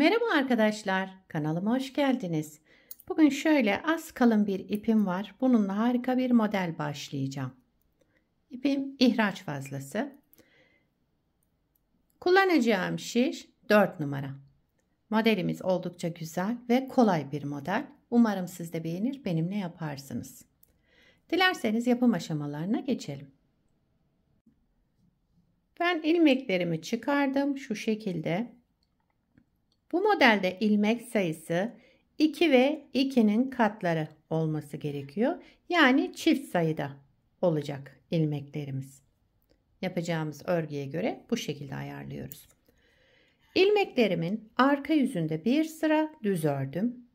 Merhaba arkadaşlar, kanalıma hoş geldiniz. Bugün şöyle az kalın bir ipim var. Bununla harika bir model başlayacağım. İpim ihraç fazlası. Kullanacağım şiş 4 numara. Modelimiz oldukça güzel ve kolay bir model. Umarım siz de beğenir, benimle yaparsınız. Dilerseniz yapım aşamalarına geçelim. Ben ilmeklerimi çıkardım şu şekilde bu modelde ilmek sayısı 2 ve 2'nin katları olması gerekiyor. Yani çift sayıda olacak ilmeklerimiz. Yapacağımız örgüye göre bu şekilde ayarlıyoruz. İlmeklerimin arka yüzünde bir sıra düz ördüm.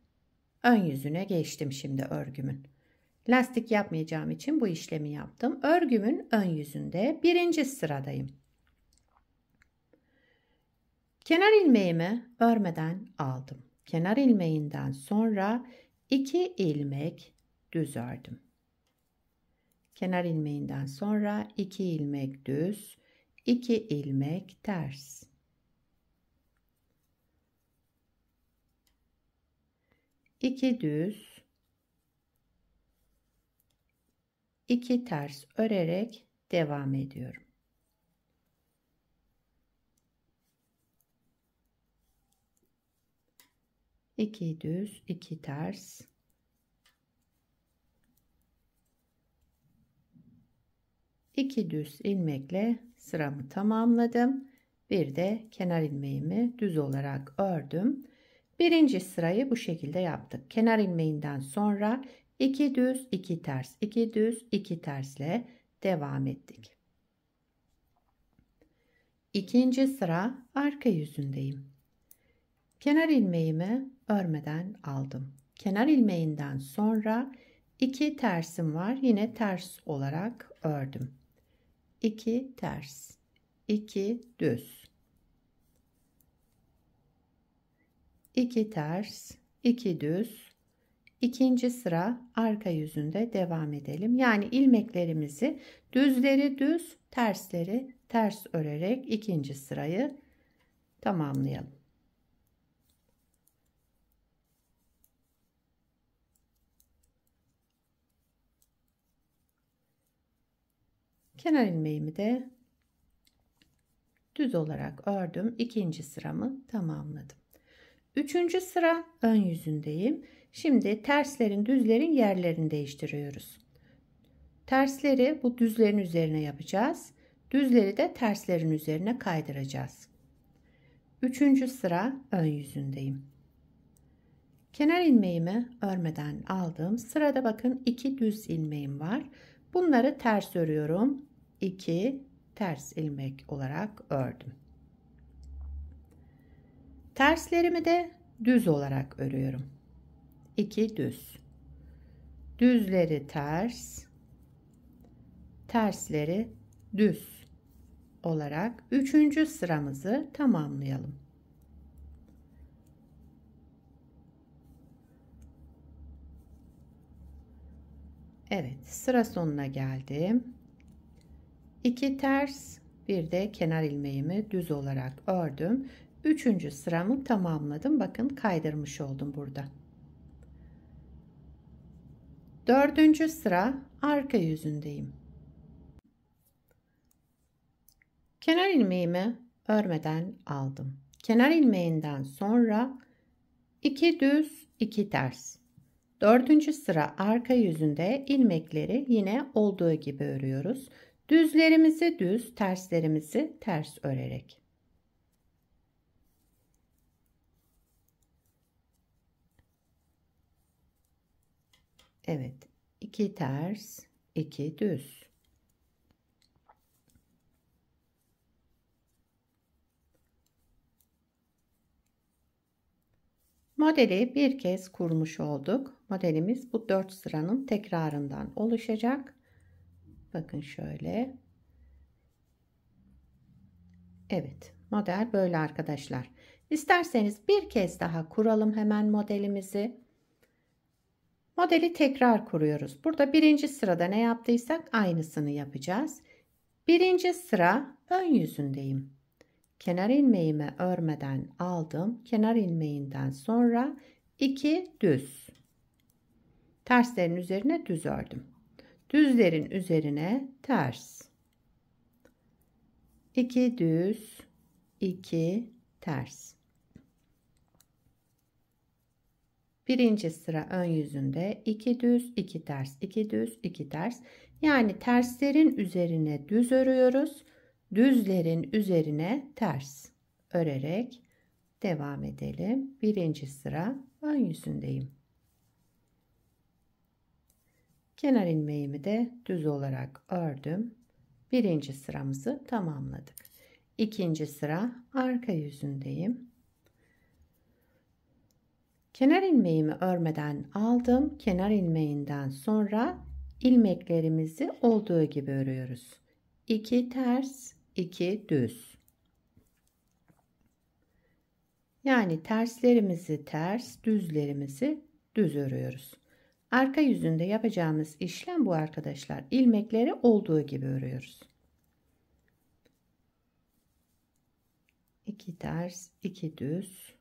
Ön yüzüne geçtim şimdi örgümün. Lastik yapmayacağım için bu işlemi yaptım. Örgümün ön yüzünde birinci sıradayım. Kenar ilmeğimi örmeden aldım. Kenar ilmeğinden sonra 2 ilmek düz ördüm. Kenar ilmeğinden sonra 2 ilmek düz, 2 ilmek ters. İki düz, iki ters örerek devam ediyorum. 2 düz 2 ters iki düz ilmekle sıramı tamamladım bir de kenar ilmeğimi düz olarak ördüm birinci sırayı bu şekilde yaptık kenar ilmeğinden sonra 2 düz 2 ters 2 düz 2 tersle devam ettik İkinci sıra arka yüzündeyim kenar ilmeğimi örmeden aldım. Kenar ilmeğinden sonra 2 tersim var. Yine ters olarak ördüm. 2 ters. 2 düz. 2 ters, 2 düz. İkinci sıra arka yüzünde devam edelim. Yani ilmeklerimizi düzleri düz, tersleri ters örerek ikinci sırayı tamamlayalım. Kenar ilmeğimi de düz olarak ördüm. İkinci sıramı tamamladım. Üçüncü sıra ön yüzündeyim. Şimdi terslerin düzlerin yerlerini değiştiriyoruz. Tersleri bu düzlerin üzerine yapacağız. Düzleri de terslerin üzerine kaydıracağız. Üçüncü sıra ön yüzündeyim. Kenar ilmeğimi örmeden aldım. Sırada bakın iki düz ilmeğim var. Bunları ters örüyorum. 2 ters ilmek olarak ördüm. Terslerimi de düz olarak örüyorum. 2 düz. Düzleri ters, tersleri düz olarak 3. sıramızı tamamlayalım. Evet, sıra sonuna geldim. 2 ters bir de kenar ilmeğimi düz olarak ördüm. Üçüncü sıramı tamamladım. Bakın kaydırmış oldum burada. Dördüncü sıra arka yüzündeyim. Kenar ilmeğimi örmeden aldım. Kenar ilmeğinden sonra 2 düz 2 ters. Dördüncü sıra arka yüzünde ilmekleri yine olduğu gibi örüyoruz. Düzlerimizi düz, terslerimizi ters örerek. Evet, 2 ters, 2 düz. Modeli bir kez kurmuş olduk. Modelimiz bu 4 sıranın tekrarından oluşacak. Bakın şöyle. Evet model böyle arkadaşlar. İsterseniz bir kez daha kuralım hemen modelimizi. Modeli tekrar kuruyoruz. Burada birinci sırada ne yaptıysak aynısını yapacağız. Birinci sıra ön yüzündeyim. Kenar ilmeğimi örmeden aldım. Kenar ilmeğinden sonra iki düz. Terslerin üzerine düz ördüm. Düzlerin üzerine ters. 2 düz, 2 ters. Birinci sıra ön yüzünde 2 düz, 2 ters, 2 düz, 2 ters. Yani terslerin üzerine düz örüyoruz. Düzlerin üzerine ters örerek devam edelim. Birinci sıra ön yüzündeyim. Kenar ilmeğimi de düz olarak ördüm. Birinci sıramızı tamamladık. İkinci sıra arka yüzündeyim. Kenar ilmeğimi örmeden aldım. Kenar ilmeğinden sonra ilmeklerimizi olduğu gibi örüyoruz. 2 ters, 2 düz. Yani terslerimizi ters, düzlerimizi düz örüyoruz. Arka yüzünde yapacağımız işlem bu arkadaşlar. İlmekleri olduğu gibi örüyoruz. 2 ters, 2 düz,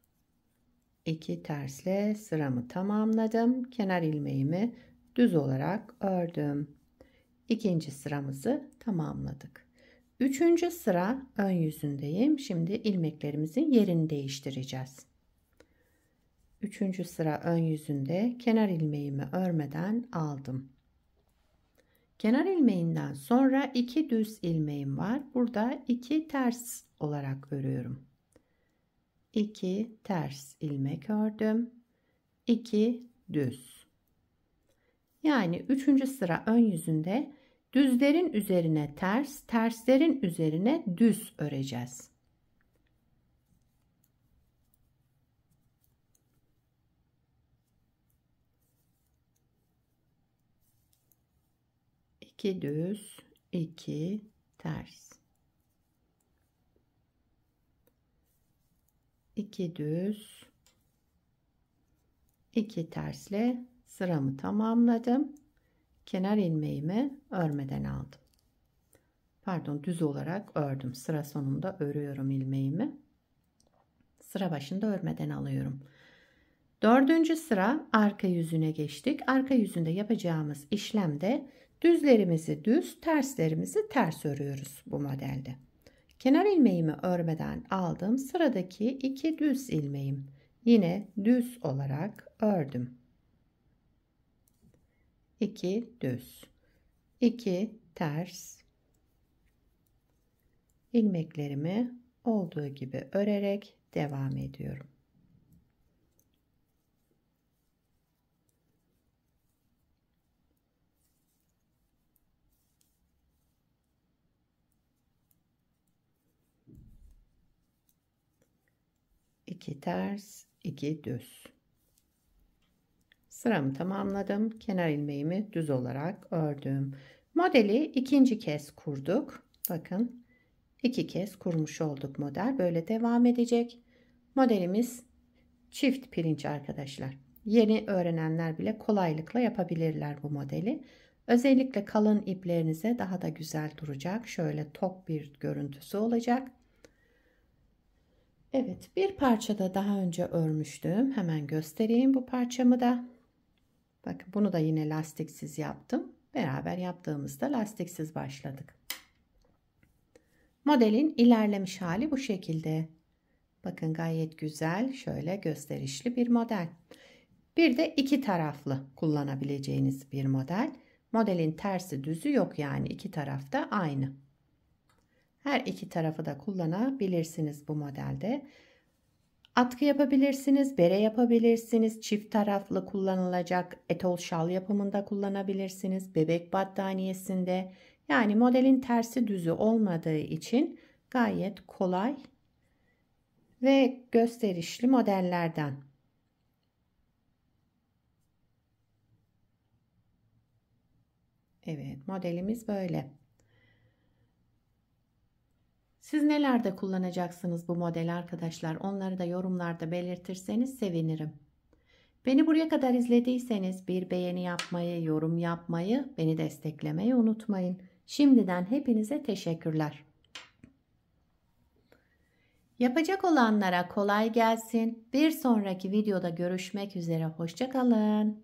2 tersle sıramı tamamladım. Kenar ilmeğimi düz olarak ördüm. İkinci sıramızı tamamladık. Üçüncü sıra ön yüzündeyim. Şimdi ilmeklerimizin yerini değiştireceğiz. Üçüncü sıra ön yüzünde kenar ilmeğimi örmeden aldım. Kenar ilmeğinden sonra iki düz ilmeğim var. Burada iki ters olarak örüyorum. İki ters ilmek ördüm. İki düz. Yani üçüncü sıra ön yüzünde düzlerin üzerine ters, terslerin üzerine düz öreceğiz. 2 düz 2 ters 2 düz 2 tersle sıramı tamamladım kenar ilmeğimi örmeden aldım pardon düz olarak ördüm sıra sonunda örüyorum ilmeğimi sıra başında örmeden alıyorum dördüncü sıra arka yüzüne geçtik arka yüzünde yapacağımız işlemde Düzlerimizi düz, terslerimizi ters örüyoruz bu modelde. Kenar ilmeğimi örmeden aldım. Sıradaki iki düz ilmeğim. Yine düz olarak ördüm. 2 düz. 2 ters. ilmeklerimi olduğu gibi örerek devam ediyorum. 2 ters 2 düz sıramı tamamladım kenar ilmeğimi düz olarak ördüm modeli ikinci kez kurduk bakın iki kez kurmuş olduk model böyle devam edecek modelimiz çift pirinç arkadaşlar yeni öğrenenler bile kolaylıkla yapabilirler bu modeli özellikle kalın iplerinize daha da güzel duracak şöyle top bir görüntüsü olacak Evet bir parçada daha önce örmüştüm. Hemen göstereyim bu parçamı da. Bakın bunu da yine lastiksiz yaptım. Beraber yaptığımızda lastiksiz başladık. Modelin ilerlemiş hali bu şekilde. Bakın gayet güzel şöyle gösterişli bir model. Bir de iki taraflı kullanabileceğiniz bir model. Modelin tersi düzü yok yani iki tarafta aynı. Her iki tarafı da kullanabilirsiniz bu modelde. Atkı yapabilirsiniz, bere yapabilirsiniz, çift taraflı kullanılacak etol şal yapımında kullanabilirsiniz, bebek battaniyesinde. Yani modelin tersi düzü olmadığı için gayet kolay ve gösterişli modellerden. Evet modelimiz böyle. Siz nelerde kullanacaksınız bu model arkadaşlar? Onları da yorumlarda belirtirseniz sevinirim. Beni buraya kadar izlediyseniz bir beğeni yapmayı, yorum yapmayı, beni desteklemeyi unutmayın. Şimdiden hepinize teşekkürler. Yapacak olanlara kolay gelsin. Bir sonraki videoda görüşmek üzere. Hoşçakalın.